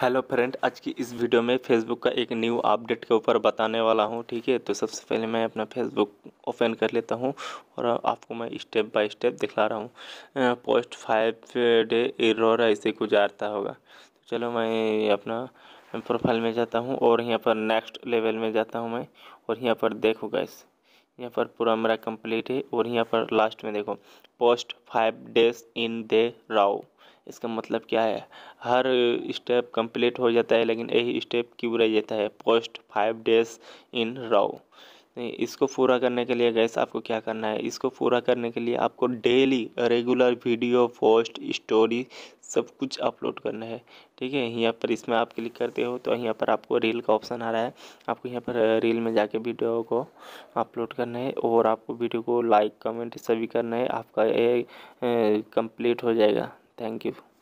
hello friend आज की इस वीडियो में फेसबुक का एक न्यू अपडेट के ऊपर बताने वाला हूँ ठीक है तो सबसे पहले मैं अपना फेसबुक ओपन कर लेता हूँ और आपको मैं स्टेप बाय स्टेप दिखला रहा हूँ पोस्ट फाइव डे एरर ऐसे गुजारता होगा तो चलो मैं अपना प्रोफाइल में जाता हूँ और यहाँ पर नेक्स्ट लेवल में जाता हूँ मैं और यहाँ पर देखूँगा इस यहाँ पर पूरा मेरा कंप्लीट है और यहाँ पर लास्ट में देखो post five days in the row इसका मतलब क्या है हर स्टेप कंप्लीट हो जाता है लेकिन यही स्टेप क्यों रह जाता है post five days in row इसको पूरा करने के लिए गैस आपको क्या करना है इसको पूरा करने के लिए आपको daily regular video post story सब कुछ अपलोड करना है ठीक है यहाँ पर इसमें आप क्लिक करते हो तो यहाँ पर आपको रील का ऑप्शन आ रहा है आपको यहाँ पर रील में जाके वीडियो को अपलोड करना है और आपको वीडियो को लाइक कमेंट सभी करना है आपका ये कंप्लीट हो जाएगा थैंक यू